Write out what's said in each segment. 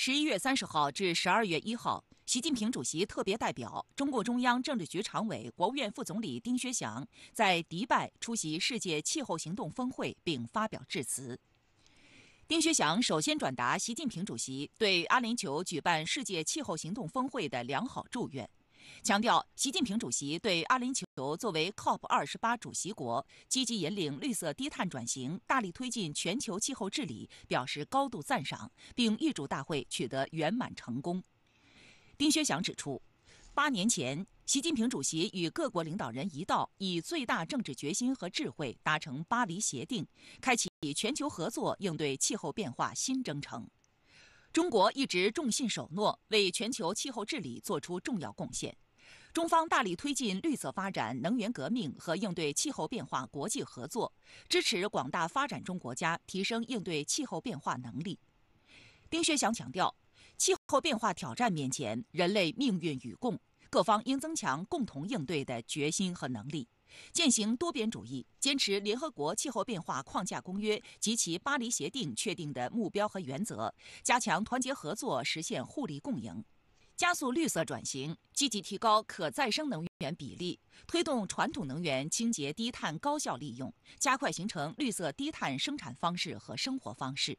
十一月三十号至十二月一号，习近平主席特别代表、中共中央政治局常委、国务院副总理丁薛祥在迪拜出席世界气候行动峰会并发表致辞。丁薛祥首先转达习近平主席对阿联酋举办世界气候行动峰会的良好祝愿。强调，习近平主席对阿联酋作为 COP 二十八主席国，积极引领绿色低碳转型，大力推进全球气候治理，表示高度赞赏，并预祝大会取得圆满成功。丁薛祥指出，八年前，习近平主席与各国领导人一道，以最大政治决心和智慧，达成巴黎协定，开启全球合作应对气候变化新征程。中国一直重信守诺，为全球气候治理作出重要贡献。中方大力推进绿色发展、能源革命和应对气候变化国际合作，支持广大发展中国家提升应对气候变化能力。丁薛祥强调，气候变化挑战面前，人类命运与共，各方应增强共同应对的决心和能力。践行多边主义，坚持联合国气候变化框架公约及其巴黎协定确定的目标和原则，加强团结合作，实现互利共赢，加速绿色转型，积极提高可再生能源比例，推动传统能源清洁低碳高效利用，加快形成绿色低碳生产方式和生活方式，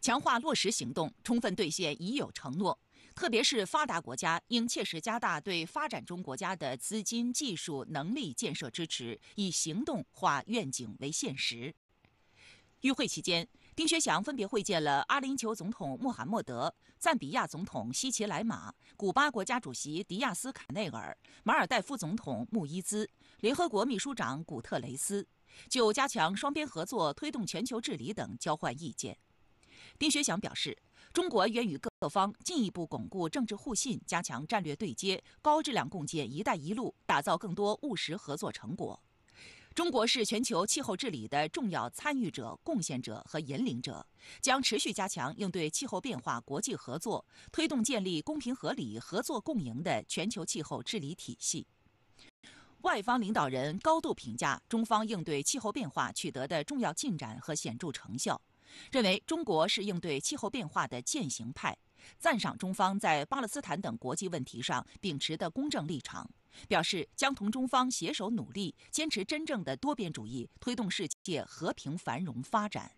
强化落实行动，充分兑现已有承诺。特别是发达国家应切实加大对发展中国家的资金、技术能力建设支持，以行动化愿景为现实。与会期间，丁薛祥分别会见了阿联酋总统穆罕默德、赞比亚总统西奇莱马、古巴国家主席迪亚斯卡内尔、马尔代夫总统穆伊兹、联合国秘书长古特雷斯，就加强双边合作、推动全球治理等交换意见。丁薛祥表示，中国愿与各各方进一步巩固政治互信，加强战略对接，高质量共建“一带一路”，打造更多务实合作成果。中国是全球气候治理的重要参与者、贡献者和引领者，将持续加强应对气候变化国际合作，推动建立公平合理、合作共赢的全球气候治理体系。外方领导人高度评价中方应对气候变化取得的重要进展和显著成效，认为中国是应对气候变化的践行派。赞赏中方在巴勒斯坦等国际问题上秉持的公正立场，表示将同中方携手努力，坚持真正的多边主义，推动世界和平繁荣发展。